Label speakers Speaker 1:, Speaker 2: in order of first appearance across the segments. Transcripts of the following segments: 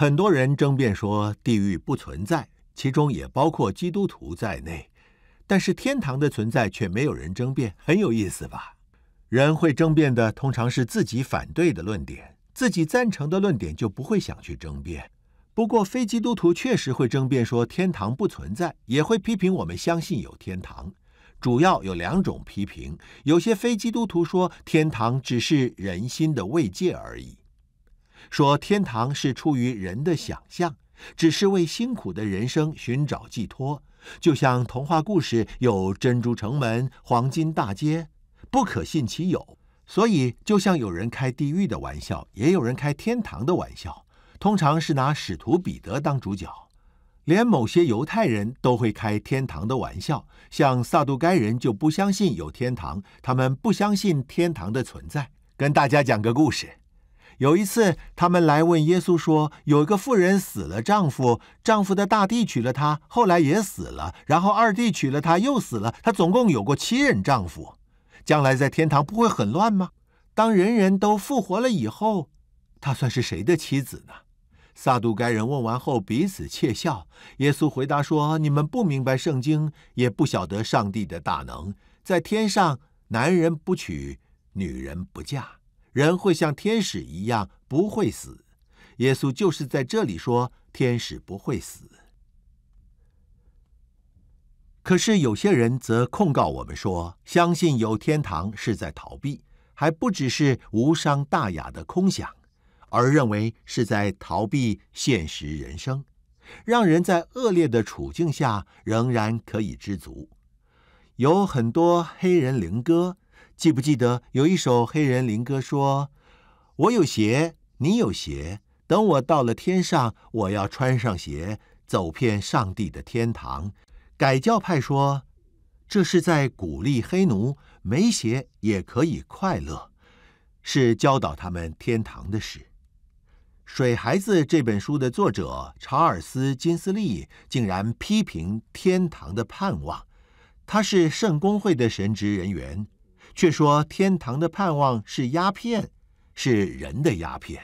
Speaker 1: 很多人争辩说地狱不存在，其中也包括基督徒在内。但是天堂的存在却没有人争辩，很有意思吧？人会争辩的通常是自己反对的论点，自己赞成的论点就不会想去争辩。不过非基督徒确实会争辩说天堂不存在，也会批评我们相信有天堂。主要有两种批评：有些非基督徒说天堂只是人心的慰藉而已。说天堂是出于人的想象，只是为辛苦的人生寻找寄托，就像童话故事有珍珠城门、黄金大街，不可信其有。所以，就像有人开地狱的玩笑，也有人开天堂的玩笑。通常是拿使徒彼得当主角，连某些犹太人都会开天堂的玩笑，像撒杜该人就不相信有天堂，他们不相信天堂的存在。跟大家讲个故事。有一次，他们来问耶稣说：“有一个妇人死了丈夫，丈夫的大弟娶了她，后来也死了；然后二弟娶了她，又死了。她总共有过七任丈夫，将来在天堂不会很乱吗？当人人都复活了以后，她算是谁的妻子呢？”撒杜该人问完后，彼此窃笑。耶稣回答说：“你们不明白圣经，也不晓得上帝的大能，在天上，男人不娶，女人不嫁。”人会像天使一样不会死，耶稣就是在这里说天使不会死。可是有些人则控告我们说，相信有天堂是在逃避，还不只是无伤大雅的空想，而认为是在逃避现实人生，让人在恶劣的处境下仍然可以知足。有很多黑人灵歌。记不记得有一首黑人灵歌说：“我有鞋，你有鞋。等我到了天上，我要穿上鞋，走遍上帝的天堂。”改教派说，这是在鼓励黑奴没鞋也可以快乐，是教导他们天堂的事。《水孩子》这本书的作者查尔斯·金斯利竟然批评天堂的盼望，他是圣公会的神职人员。却说天堂的盼望是鸦片，是人的鸦片。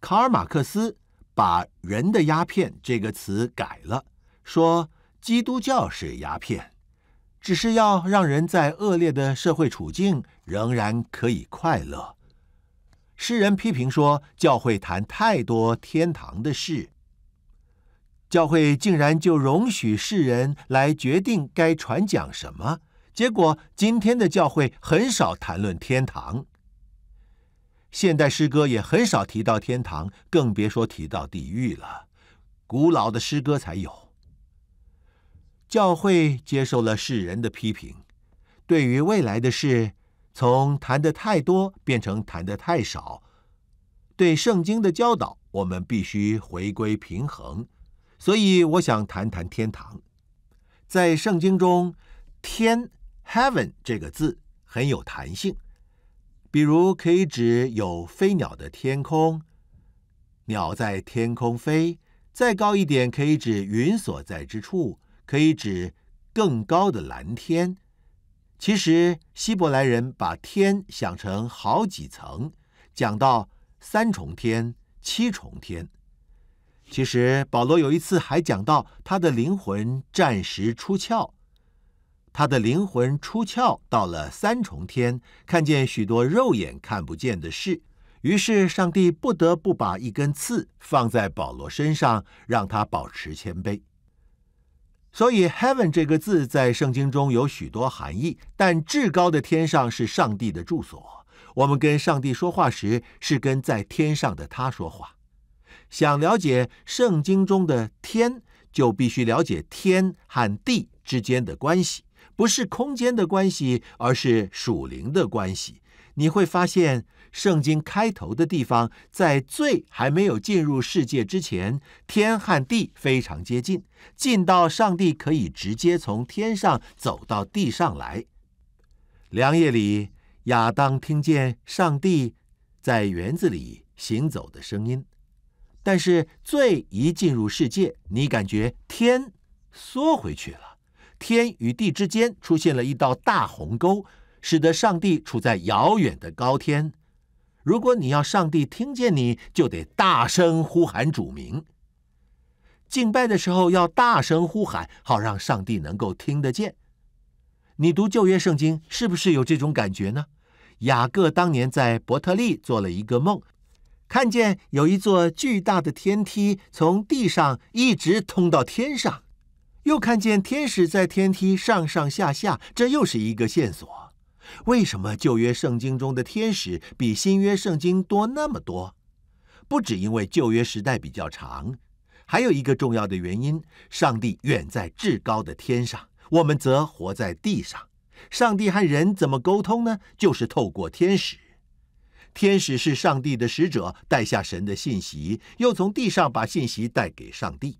Speaker 1: 卡尔马克思把“人的鸦片”这个词改了，说基督教是鸦片，只是要让人在恶劣的社会处境仍然可以快乐。诗人批评说，教会谈太多天堂的事，教会竟然就容许世人来决定该传讲什么。结果，今天的教会很少谈论天堂。现代诗歌也很少提到天堂，更别说提到地狱了。古老的诗歌才有。教会接受了世人的批评，对于未来的事，从谈的太多变成谈的太少。对圣经的教导，我们必须回归平衡。所以，我想谈谈天堂，在圣经中，天。Heaven 这个字很有弹性，比如可以指有飞鸟的天空，鸟在天空飞；再高一点，可以指云所在之处，可以指更高的蓝天。其实希伯来人把天想成好几层，讲到三重天、七重天。其实保罗有一次还讲到他的灵魂暂时出窍。他的灵魂出窍到了三重天，看见许多肉眼看不见的事，于是上帝不得不把一根刺放在保罗身上，让他保持谦卑。所以 “heaven” 这个字在圣经中有许多含义，但至高的天上是上帝的住所。我们跟上帝说话时，是跟在天上的他说话。想了解圣经中的天，就必须了解天和地之间的关系。不是空间的关系，而是属灵的关系。你会发现，圣经开头的地方，在罪还没有进入世界之前，天和地非常接近，近到上帝可以直接从天上走到地上来。凉夜里，亚当听见上帝在园子里行走的声音。但是，罪一进入世界，你感觉天缩回去了。天与地之间出现了一道大鸿沟，使得上帝处在遥远的高天。如果你要上帝听见，你就得大声呼喊主名。敬拜的时候要大声呼喊，好让上帝能够听得见。你读旧约圣经，是不是有这种感觉呢？雅各当年在伯特利做了一个梦，看见有一座巨大的天梯，从地上一直通到天上。又看见天使在天梯上上下下，这又是一个线索。为什么旧约圣经中的天使比新约圣经多那么多？不只因为旧约时代比较长，还有一个重要的原因：上帝远在至高的天上，我们则活在地上。上帝和人怎么沟通呢？就是透过天使。天使是上帝的使者，带下神的信息，又从地上把信息带给上帝。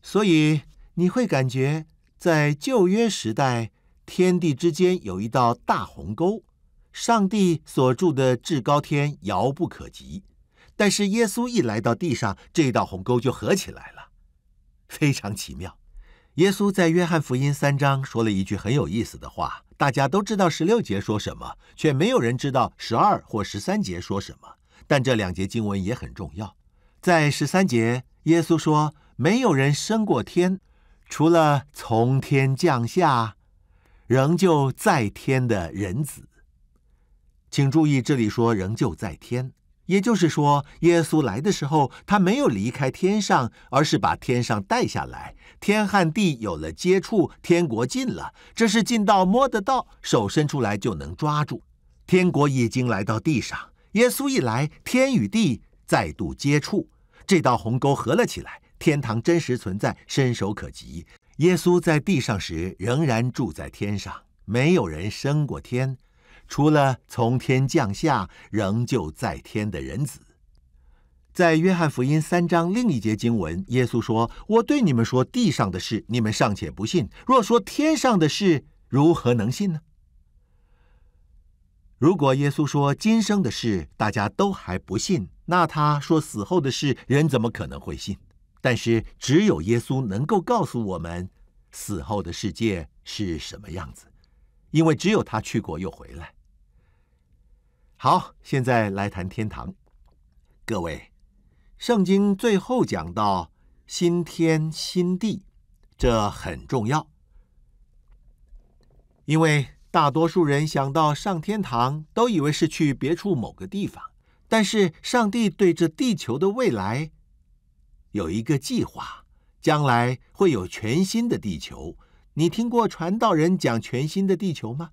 Speaker 1: 所以。你会感觉在旧约时代，天地之间有一道大鸿沟，上帝所住的至高天遥不可及。但是耶稣一来到地上，这道鸿沟就合起来了，非常奇妙。耶稣在约翰福音三章说了一句很有意思的话：，大家都知道十六节说什么，却没有人知道十二或十三节说什么。但这两节经文也很重要。在十三节，耶稣说：“没有人升过天。”除了从天降下，仍旧在天的人子，请注意，这里说仍旧在天，也就是说，耶稣来的时候，他没有离开天上，而是把天上带下来，天和地有了接触，天国近了，这是近到摸得到，手伸出来就能抓住。天国已经来到地上，耶稣一来，天与地再度接触，这道鸿沟合了起来。天堂真实存在，伸手可及。耶稣在地上时，仍然住在天上。没有人升过天，除了从天降下、仍旧在天的人子。在约翰福音三章另一节经文，耶稣说：“我对你们说地上的事，你们尚且不信；若说天上的事，如何能信呢？”如果耶稣说今生的事，大家都还不信，那他说死后的事，人怎么可能会信？但是只有耶稣能够告诉我们死后的世界是什么样子，因为只有他去过又回来。好，现在来谈天堂。各位，圣经最后讲到新天新地，这很重要，因为大多数人想到上天堂都以为是去别处某个地方，但是上帝对这地球的未来。有一个计划，将来会有全新的地球。你听过传道人讲全新的地球吗？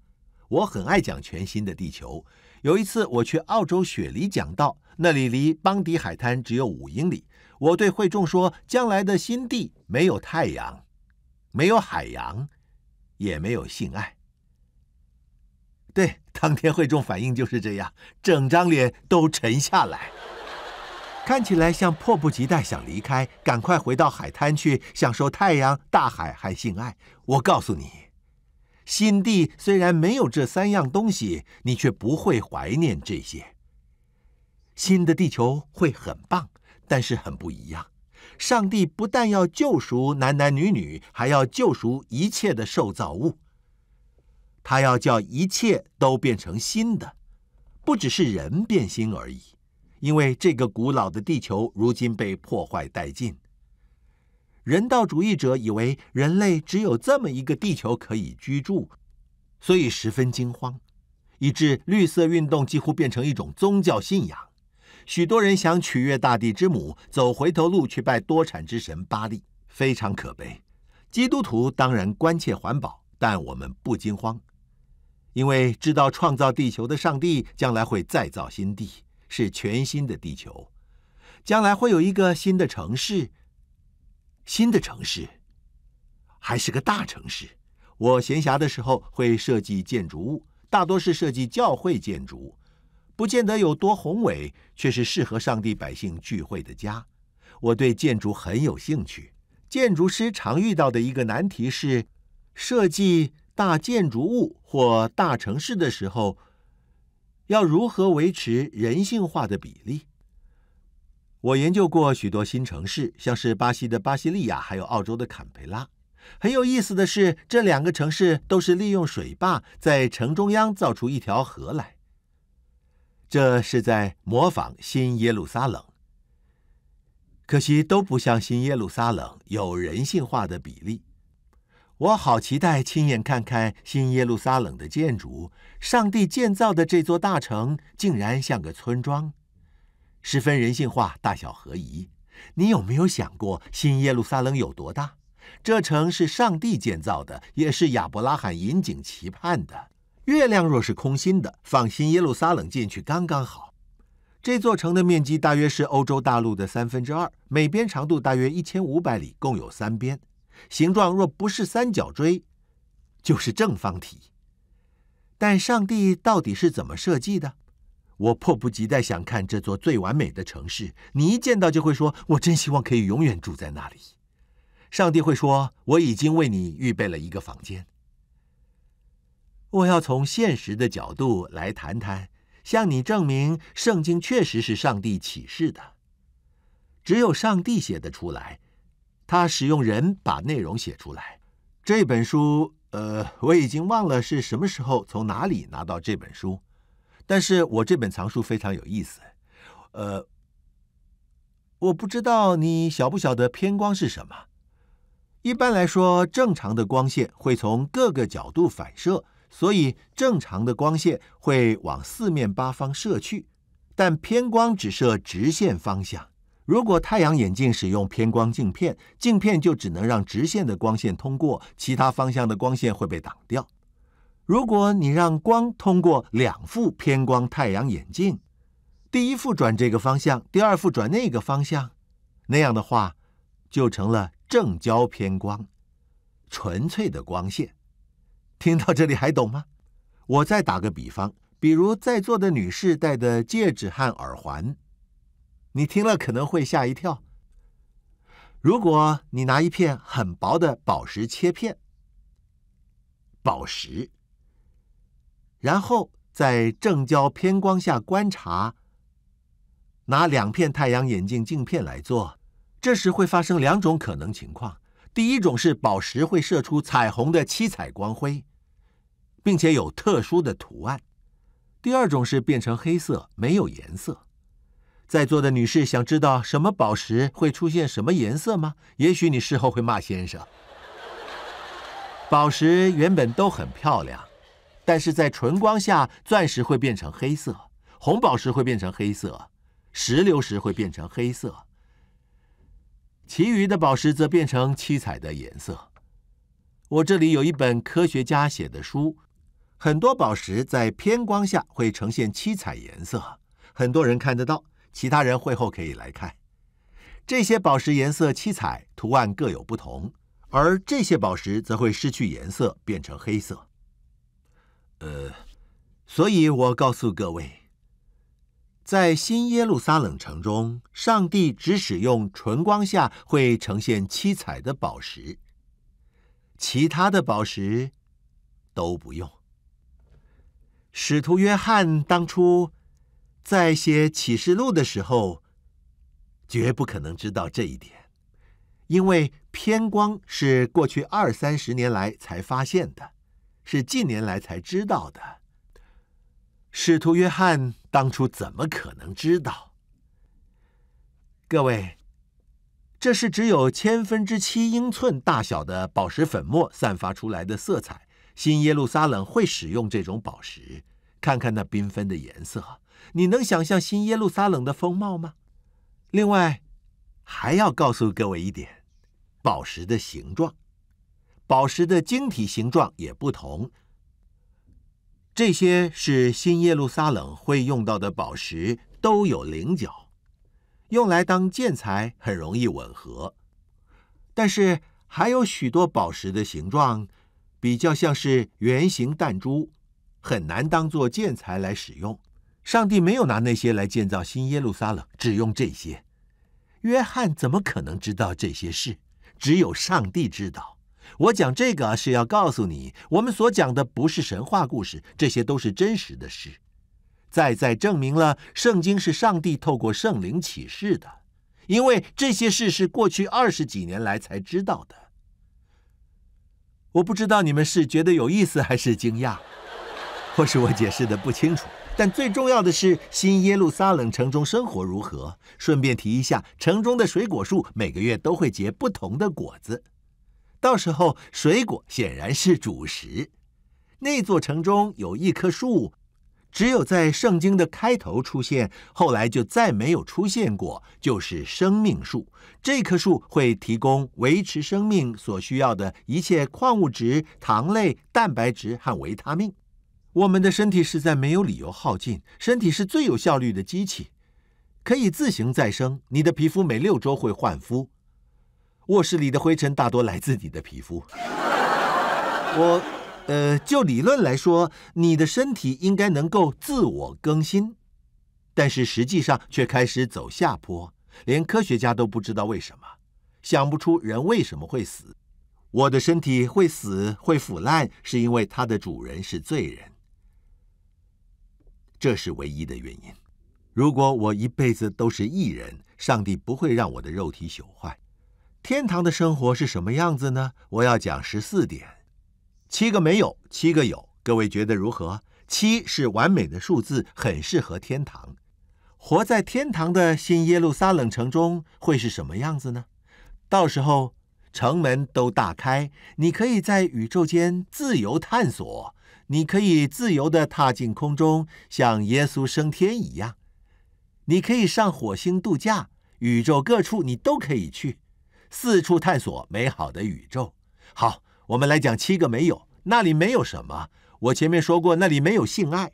Speaker 1: 我很爱讲全新的地球。有一次我去澳洲雪梨讲道，那里离邦迪海滩只有五英里。我对会众说，将来的新地没有太阳，没有海洋，也没有性爱。对，当天会众反应就是这样，整张脸都沉下来。看起来像迫不及待想离开，赶快回到海滩去享受太阳、大海和性爱。我告诉你，心地虽然没有这三样东西，你却不会怀念这些。新的地球会很棒，但是很不一样。上帝不但要救赎男男女女，还要救赎一切的受造物。他要叫一切都变成新的，不只是人变心而已。因为这个古老的地球如今被破坏殆尽，人道主义者以为人类只有这么一个地球可以居住，所以十分惊慌，以致绿色运动几乎变成一种宗教信仰。许多人想取悦大地之母，走回头路去拜多产之神巴利，非常可悲。基督徒当然关切环保，但我们不惊慌，因为知道创造地球的上帝将来会再造新地。是全新的地球，将来会有一个新的城市。新的城市，还是个大城市。我闲暇的时候会设计建筑物，大多是设计教会建筑，不见得有多宏伟，却是适合上帝百姓聚会的家。我对建筑很有兴趣。建筑师常遇到的一个难题是，设计大建筑物或大城市的时候。要如何维持人性化的比例？我研究过许多新城市，像是巴西的巴西利亚，还有澳洲的坎培拉。很有意思的是，这两个城市都是利用水坝在城中央造出一条河来。这是在模仿新耶路撒冷，可惜都不像新耶路撒冷有人性化的比例。我好期待亲眼看看新耶路撒冷的建筑，上帝建造的这座大城竟然像个村庄，十分人性化，大小合宜。你有没有想过新耶路撒冷有多大？这城是上帝建造的，也是亚伯拉罕引颈期盼的。月亮若是空心的，放新耶路撒冷进去刚刚好。这座城的面积大约是欧洲大陆的三分之二，每边长度大约一千五百里，共有三边。形状若不是三角锥，就是正方体。但上帝到底是怎么设计的？我迫不及待想看这座最完美的城市。你一见到就会说：“我真希望可以永远住在那里。”上帝会说：“我已经为你预备了一个房间。”我要从现实的角度来谈谈，向你证明圣经确实是上帝启示的，只有上帝写得出来。他使用人把内容写出来。这本书，呃，我已经忘了是什么时候从哪里拿到这本书。但是我这本藏书非常有意思。呃，我不知道你晓不晓得偏光是什么。一般来说，正常的光线会从各个角度反射，所以正常的光线会往四面八方射去。但偏光只射直线方向。如果太阳眼镜使用偏光镜片，镜片就只能让直线的光线通过，其他方向的光线会被挡掉。如果你让光通过两副偏光太阳眼镜，第一副转这个方向，第二副转那个方向，那样的话，就成了正交偏光，纯粹的光线。听到这里还懂吗？我再打个比方，比如在座的女士戴的戒指和耳环。你听了可能会吓一跳。如果你拿一片很薄的宝石切片，宝石，然后在正交偏光下观察，拿两片太阳眼镜镜片来做，这时会发生两种可能情况：第一种是宝石会射出彩虹的七彩光辉，并且有特殊的图案；第二种是变成黑色，没有颜色。在座的女士想知道什么宝石会出现什么颜色吗？也许你事后会骂先生。宝石原本都很漂亮，但是在纯光下，钻石会变成黑色，红宝石会变成黑色，石榴石会变成黑色，其余的宝石则变成七彩的颜色。我这里有一本科学家写的书，很多宝石在偏光下会呈现七彩颜色，很多人看得到。其他人会后可以来看，这些宝石颜色七彩，图案各有不同，而这些宝石则会失去颜色，变成黑色。呃，所以我告诉各位，在新耶路撒冷城中，上帝只使用纯光下会呈现七彩的宝石，其他的宝石都不用。使徒约翰当初。在写启示录的时候，绝不可能知道这一点，因为偏光是过去二三十年来才发现的，是近年来才知道的。使徒约翰当初怎么可能知道？各位，这是只有千分之七英寸大小的宝石粉末散发出来的色彩。新耶路撒冷会使用这种宝石，看看那缤纷的颜色。你能想象新耶路撒冷的风貌吗？另外，还要告诉各位一点：宝石的形状，宝石的晶体形状也不同。这些是新耶路撒冷会用到的宝石，都有棱角，用来当建材很容易吻合。但是还有许多宝石的形状，比较像是圆形弹珠，很难当做建材来使用。上帝没有拿那些来建造新耶路撒冷，只用这些。约翰怎么可能知道这些事？只有上帝知道。我讲这个是要告诉你，我们所讲的不是神话故事，这些都是真实的事。再再证明了，圣经是上帝透过圣灵启示的，因为这些事是过去二十几年来才知道的。我不知道你们是觉得有意思，还是惊讶，或是我解释的不清楚。但最重要的是，新耶路撒冷城中生活如何？顺便提一下，城中的水果树每个月都会结不同的果子，到时候水果显然是主食。那座城中有一棵树，只有在圣经的开头出现，后来就再没有出现过，就是生命树。这棵树会提供维持生命所需要的一切矿物质、糖类、蛋白质和维他命。我们的身体实在没有理由耗尽，身体是最有效率的机器，可以自行再生。你的皮肤每六周会换肤，卧室里的灰尘大多来自你的皮肤。我，呃，就理论来说，你的身体应该能够自我更新，但是实际上却开始走下坡，连科学家都不知道为什么，想不出人为什么会死。我的身体会死会腐烂，是因为它的主人是罪人。这是唯一的原因。如果我一辈子都是艺人，上帝不会让我的肉体朽坏。天堂的生活是什么样子呢？我要讲十四点，七个没有，七个有。各位觉得如何？七是完美的数字，很适合天堂。活在天堂的新耶路撒冷城中会是什么样子呢？到时候城门都大开，你可以在宇宙间自由探索。你可以自由地踏进空中，像耶稣升天一样。你可以上火星度假，宇宙各处你都可以去，四处探索美好的宇宙。好，我们来讲七个没有。那里没有什么。我前面说过，那里没有性爱。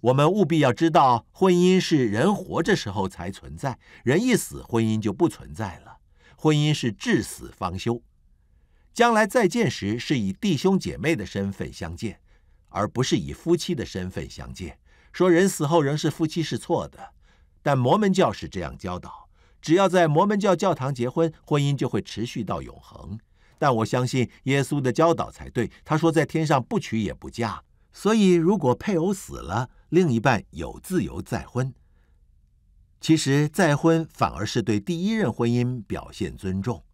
Speaker 1: 我们务必要知道，婚姻是人活着时候才存在，人一死，婚姻就不存在了。婚姻是至死方休，将来再见时是以弟兄姐妹的身份相见。而不是以夫妻的身份相见。说人死后仍是夫妻是错的，但摩门教是这样教导：只要在摩门教教堂结婚，婚姻就会持续到永恒。但我相信耶稣的教导才对。他说在天上不娶也不嫁，所以如果配偶死了，另一半有自由再婚。其实再婚反而是对第一任婚姻表现尊重。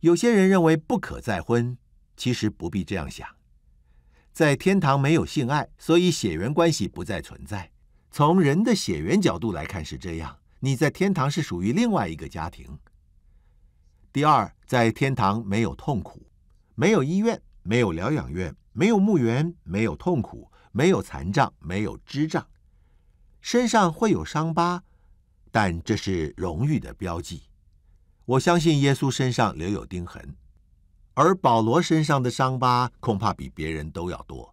Speaker 1: 有些人认为不可再婚，其实不必这样想。在天堂没有性爱，所以血缘关系不再存在。从人的血缘角度来看是这样。你在天堂是属于另外一个家庭。第二，在天堂没有痛苦，没有医院，没有疗养院，没有墓园，没有痛苦，没有残障，没有肢障，身上会有伤疤，但这是荣誉的标记。我相信耶稣身上留有钉痕。而保罗身上的伤疤恐怕比别人都要多，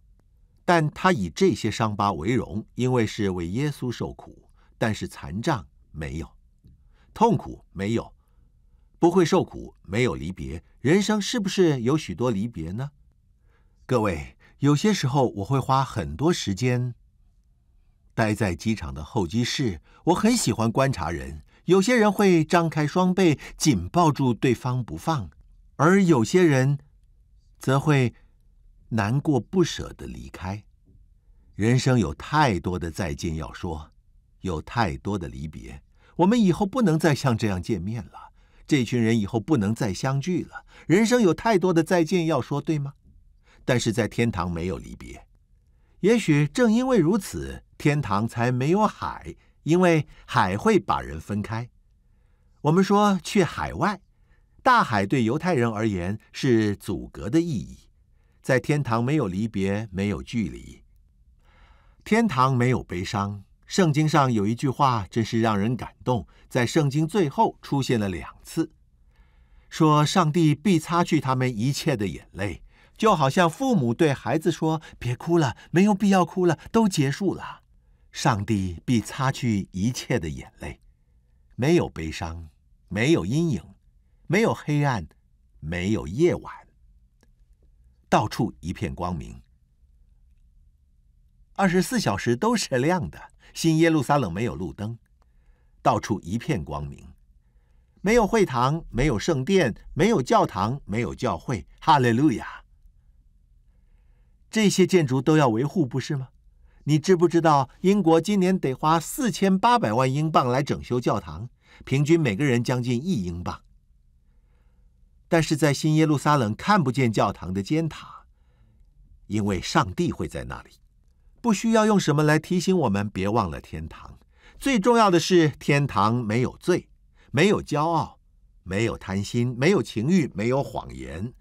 Speaker 1: 但他以这些伤疤为荣，因为是为耶稣受苦。但是残障没有，痛苦没有，不会受苦没有离别。人生是不是有许多离别呢？各位，有些时候我会花很多时间待在机场的候机室，我很喜欢观察人。有些人会张开双臂，紧抱住对方不放。而有些人，则会难过不舍的离开。人生有太多的再见要说，有太多的离别。我们以后不能再像这样见面了，这群人以后不能再相聚了。人生有太多的再见要说，对吗？但是在天堂没有离别。也许正因为如此，天堂才没有海，因为海会把人分开。我们说去海外。大海对犹太人而言是阻隔的意义，在天堂没有离别，没有距离，天堂没有悲伤。圣经上有一句话，真是让人感动，在圣经最后出现了两次，说上帝必擦去他们一切的眼泪，就好像父母对孩子说：“别哭了，没有必要哭了，都结束了。”上帝必擦去一切的眼泪，没有悲伤，没有阴影。没有黑暗，没有夜晚，到处一片光明。二十四小时都是亮的。新耶路撒冷没有路灯，到处一片光明。没有会堂，没有圣殿，没有教堂，没有教会。哈利路亚！这些建筑都要维护，不是吗？你知不知道，英国今年得花四千八百万英镑来整修教堂，平均每个人将近一英镑。但是在新耶路撒冷看不见教堂的尖塔，因为上帝会在那里，不需要用什么来提醒我们别忘了天堂。最重要的是，天堂没有罪，没有骄傲，没有贪心，没有情欲，没有谎言，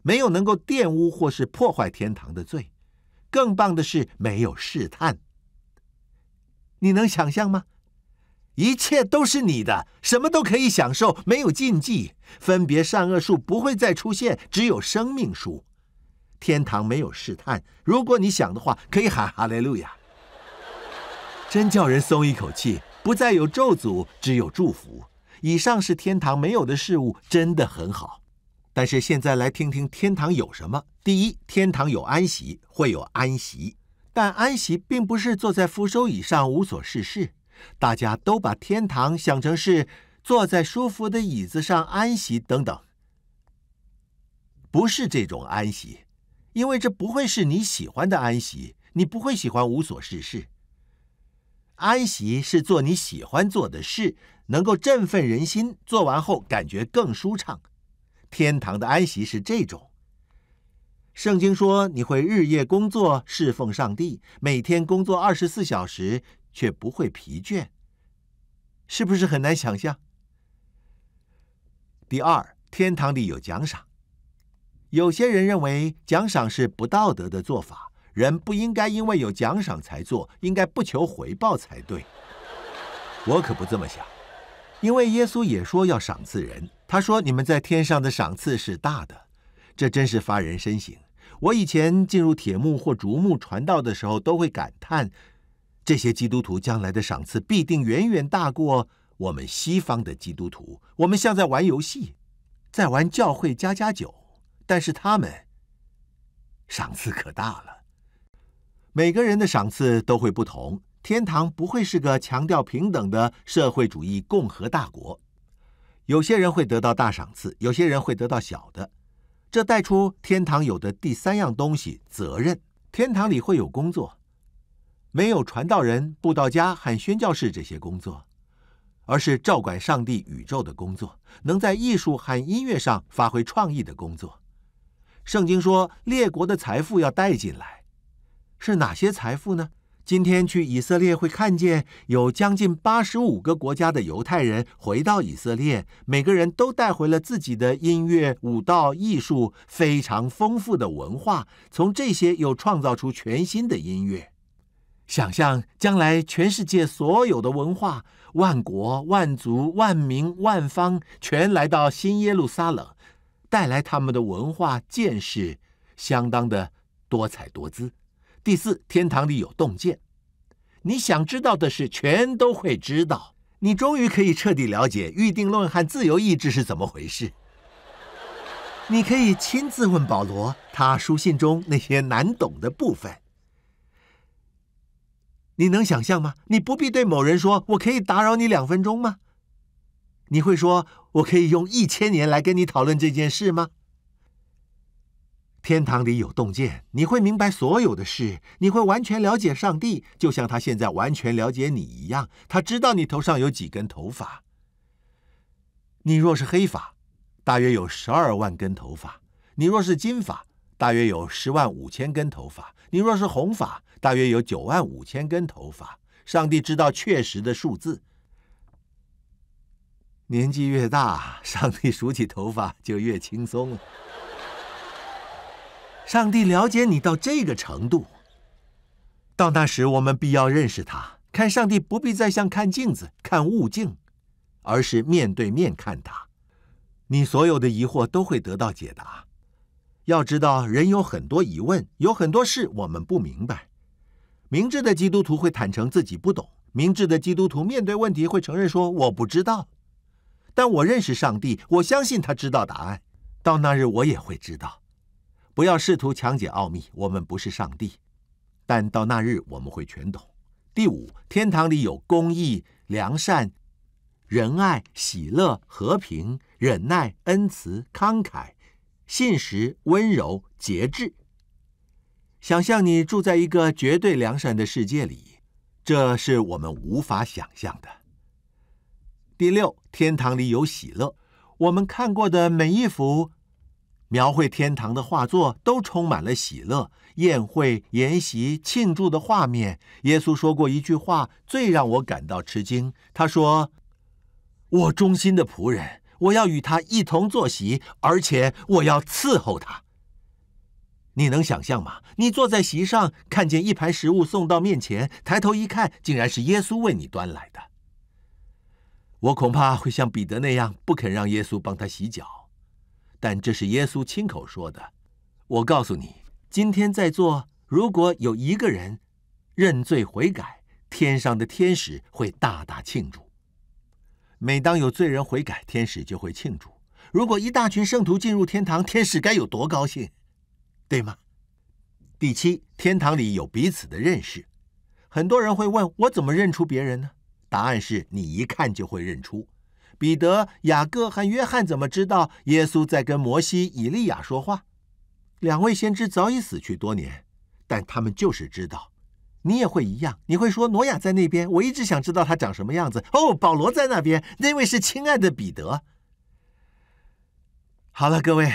Speaker 1: 没有能够玷污或是破坏天堂的罪。更棒的是，没有试探。你能想象吗？一切都是你的，什么都可以享受，没有禁忌，分别善恶树不会再出现，只有生命树。天堂没有试探，如果你想的话，可以喊哈利路亚。真叫人松一口气，不再有咒诅，只有祝福。以上是天堂没有的事物，真的很好。但是现在来听听天堂有什么。第一，天堂有安息，会有安息，但安息并不是坐在扶手椅上无所事事。大家都把天堂想成是坐在舒服的椅子上安息等等，不是这种安息，因为这不会是你喜欢的安息。你不会喜欢无所事事。安息是做你喜欢做的事，能够振奋人心，做完后感觉更舒畅。天堂的安息是这种。圣经说你会日夜工作侍奉上帝，每天工作二十四小时。却不会疲倦，是不是很难想象？第二，天堂里有奖赏。有些人认为奖赏是不道德的做法，人不应该因为有奖赏才做，应该不求回报才对。我可不这么想，因为耶稣也说要赏赐人。他说：“你们在天上的赏赐是大的。”这真是发人深省。我以前进入铁木或竹木传道的时候，都会感叹。这些基督徒将来的赏赐必定远远大过我们西方的基督徒。我们像在玩游戏，在玩教会加加酒，但是他们赏赐可大了。每个人的赏赐都会不同，天堂不会是个强调平等的社会主义共和大国。有些人会得到大赏赐，有些人会得到小的。这带出天堂有的第三样东西——责任。天堂里会有工作。没有传道人、布道家和宣教士这些工作，而是照管上帝宇宙的工作，能在艺术和音乐上发挥创意的工作。圣经说，列国的财富要带进来，是哪些财富呢？今天去以色列会看见，有将近八十五个国家的犹太人回到以色列，每个人都带回了自己的音乐、舞蹈、艺术，非常丰富的文化，从这些又创造出全新的音乐。想象将来，全世界所有的文化、万国、万族、万民、万方，全来到新耶路撒冷，带来他们的文化见识，相当的多彩多姿。第四，天堂里有洞见，你想知道的事全都会知道。你终于可以彻底了解预定论和自由意志是怎么回事。你可以亲自问保罗，他书信中那些难懂的部分。你能想象吗？你不必对某人说“我可以打扰你两分钟吗”？你会说我可以用一千年来跟你讨论这件事吗？天堂里有洞见，你会明白所有的事，你会完全了解上帝，就像他现在完全了解你一样。他知道你头上有几根头发。你若是黑发，大约有十二万根头发；你若是金发，大约有十万五千根头发。你若是红发，大约有九万五千根头发。上帝知道确实的数字。年纪越大，上帝数起头发就越轻松了。上帝了解你到这个程度。到那时，我们必要认识他。看上帝不必再像看镜子、看物镜，而是面对面看他。你所有的疑惑都会得到解答。要知道，人有很多疑问，有很多事我们不明白。明智的基督徒会坦诚自己不懂。明智的基督徒面对问题会承认说：“我不知道，但我认识上帝，我相信他知道答案。到那日我也会知道。”不要试图强解奥秘，我们不是上帝，但到那日我们会全懂。第五，天堂里有公义、良善、仁爱、喜乐、和平、忍耐、恩慈、慷慨。信实、温柔、节制。想象你住在一个绝对良善的世界里，这是我们无法想象的。第六，天堂里有喜乐。我们看过的每一幅描绘天堂的画作，都充满了喜乐、宴会、筵席、庆祝的画面。耶稣说过一句话，最让我感到吃惊。他说：“我忠心的仆人。”我要与他一同坐席，而且我要伺候他。你能想象吗？你坐在席上，看见一盘食物送到面前，抬头一看，竟然是耶稣为你端来的。我恐怕会像彼得那样，不肯让耶稣帮他洗脚。但这是耶稣亲口说的。我告诉你，今天在座如果有一个人认罪悔改，天上的天使会大大庆祝。每当有罪人悔改，天使就会庆祝。如果一大群圣徒进入天堂，天使该有多高兴，对吗？第七，天堂里有彼此的认识。很多人会问：我怎么认出别人呢？答案是你一看就会认出。彼得、雅各和约翰怎么知道耶稣在跟摩西、以利亚说话？两位先知早已死去多年，但他们就是知道。你也会一样，你会说诺亚在那边，我一直想知道他长什么样子。哦，保罗在那边，那位是亲爱的彼得。好了，各位，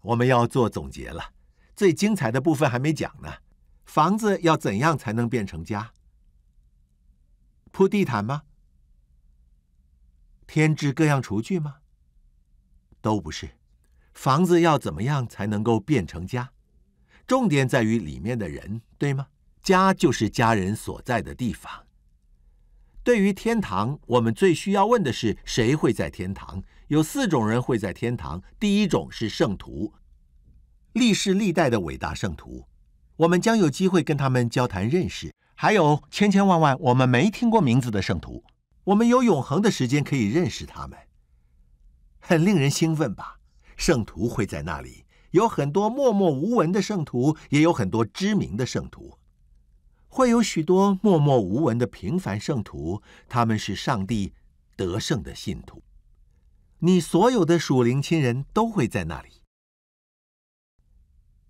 Speaker 1: 我们要做总结了，最精彩的部分还没讲呢。房子要怎样才能变成家？铺地毯吗？添置各样厨具吗？都不是，房子要怎么样才能够变成家？重点在于里面的人，对吗？家就是家人所在的地方。对于天堂，我们最需要问的是谁会在天堂？有四种人会在天堂：第一种是圣徒，历世历代的伟大圣徒，我们将有机会跟他们交谈认识；还有千千万万我们没听过名字的圣徒，我们有永恒的时间可以认识他们，很令人兴奋吧？圣徒会在那里，有很多默默无闻的圣徒，也有很多知名的圣徒。会有许多默默无闻的平凡圣徒，他们是上帝得胜的信徒。你所有的属灵亲人都会在那里。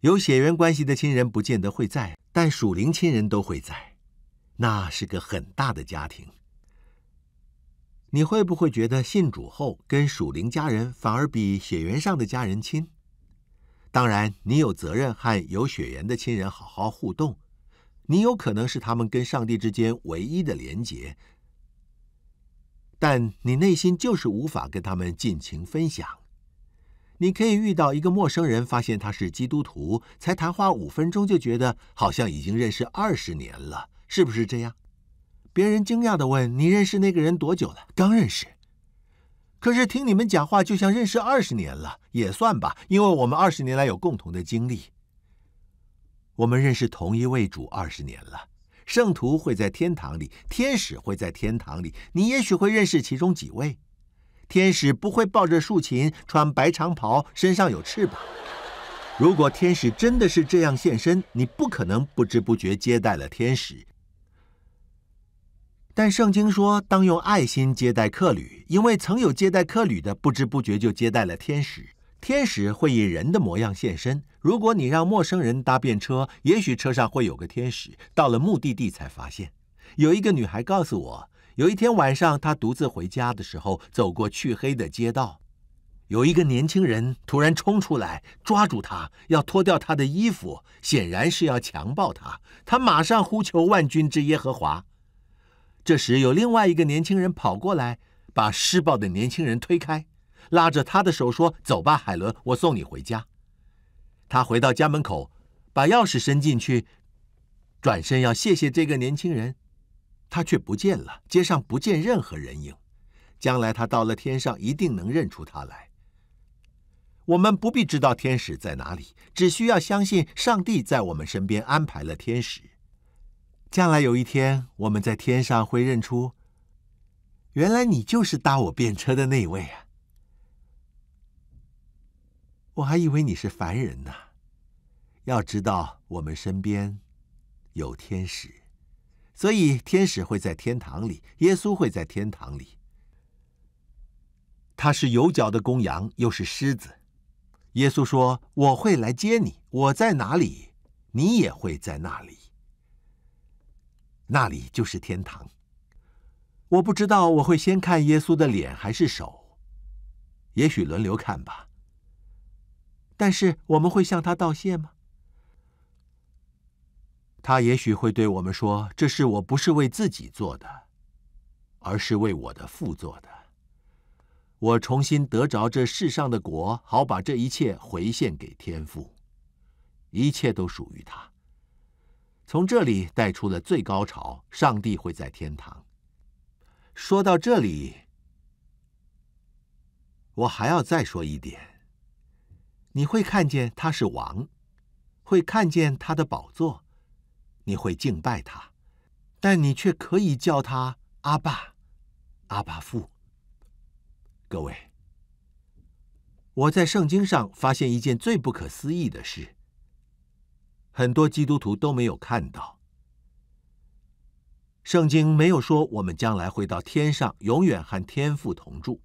Speaker 1: 有血缘关系的亲人不见得会在，但属灵亲人都会在。那是个很大的家庭。你会不会觉得信主后，跟属灵家人反而比血缘上的家人亲？当然，你有责任和有血缘的亲人好好互动。你有可能是他们跟上帝之间唯一的连结，但你内心就是无法跟他们尽情分享。你可以遇到一个陌生人，发现他是基督徒，才谈话五分钟就觉得好像已经认识二十年了，是不是这样？别人惊讶的问：“你认识那个人多久了？”“刚认识。”“可是听你们讲话，就像认识二十年了，也算吧？因为我们二十年来有共同的经历。”我们认识同一位主二十年了。圣徒会在天堂里，天使会在天堂里。你也许会认识其中几位。天使不会抱着竖琴，穿白长袍，身上有翅膀。如果天使真的是这样现身，你不可能不知不觉接待了天使。但圣经说，当用爱心接待客旅，因为曾有接待客旅的，不知不觉就接待了天使。天使会以人的模样现身。如果你让陌生人搭便车，也许车上会有个天使。到了目的地才发现，有一个女孩告诉我，有一天晚上她独自回家的时候，走过去黑的街道，有一个年轻人突然冲出来，抓住她，要脱掉她的衣服，显然是要强暴她。她马上呼求万军之耶和华。这时有另外一个年轻人跑过来，把施暴的年轻人推开。拉着他的手说：“走吧，海伦，我送你回家。”他回到家门口，把钥匙伸进去，转身要谢谢这个年轻人，他却不见了。街上不见任何人影。将来他到了天上，一定能认出他来。我们不必知道天使在哪里，只需要相信上帝在我们身边安排了天使。将来有一天，我们在天上会认出，原来你就是搭我便车的那位啊！我还以为你是凡人呢。要知道，我们身边有天使，所以天使会在天堂里，耶稣会在天堂里。他是有脚的公羊，又是狮子。耶稣说：“我会来接你，我在哪里，你也会在那里。那里就是天堂。”我不知道我会先看耶稣的脸还是手，也许轮流看吧。但是我们会向他道谢吗？他也许会对我们说：“这是我不是为自己做的，而是为我的父做的。我重新得着这世上的果，好把这一切回献给天父。一切都属于他。”从这里带出了最高潮：上帝会在天堂。说到这里，我还要再说一点。你会看见他是王，会看见他的宝座，你会敬拜他，但你却可以叫他阿爸，阿爸父。各位，我在圣经上发现一件最不可思议的事，很多基督徒都没有看到。圣经没有说我们将来会到天上永远和天父同住，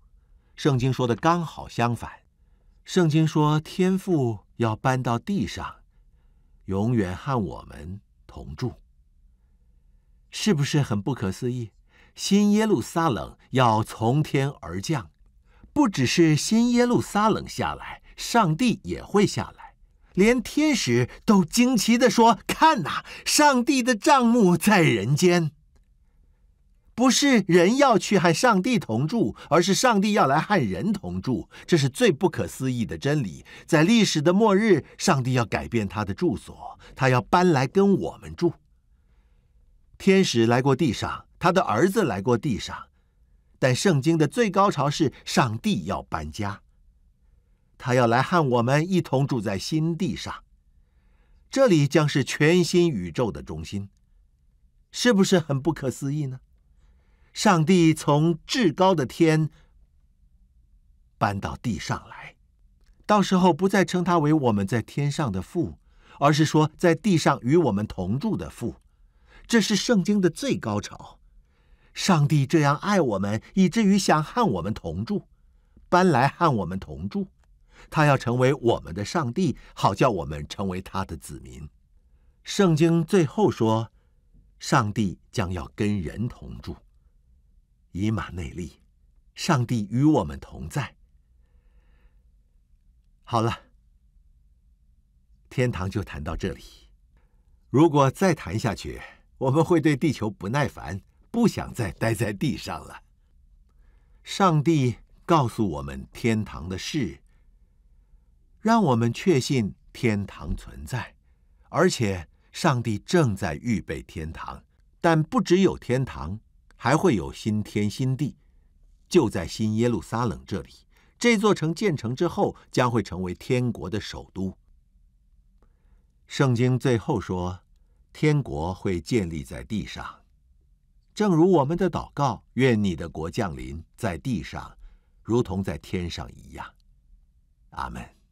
Speaker 1: 圣经说的刚好相反。圣经说，天父要搬到地上，永远和我们同住。是不是很不可思议？新耶路撒冷要从天而降，不只是新耶路撒冷下来，上帝也会下来，连天使都惊奇地说：“看哪，上帝的账目在人间。”不是人要去和上帝同住，而是上帝要来和人同住。这是最不可思议的真理。在历史的末日，上帝要改变他的住所，他要搬来跟我们住。天使来过地上，他的儿子来过地上，但圣经的最高潮是上帝要搬家，他要来和我们一同住在新地上。这里将是全新宇宙的中心，是不是很不可思议呢？上帝从至高的天搬到地上来，到时候不再称他为我们在天上的父，而是说在地上与我们同住的父。这是圣经的最高潮。上帝这样爱我们，以至于想和我们同住，搬来和我们同住。他要成为我们的上帝，好叫我们成为他的子民。圣经最后说，上帝将要跟人同住。以马内利，上帝与我们同在。好了，天堂就谈到这里。如果再谈下去，我们会对地球不耐烦，不想再待在地上了。上帝告诉我们天堂的事，让我们确信天堂存在，而且上帝正在预备天堂。但不只有天堂。还会有新天新地，就在新耶路撒冷这里。这座城建成之后，将会成为天国的首都。圣经最后说，天国会建立在地上，正如我们的祷告：愿你的国降临，在地上，如同在天上一样。阿门。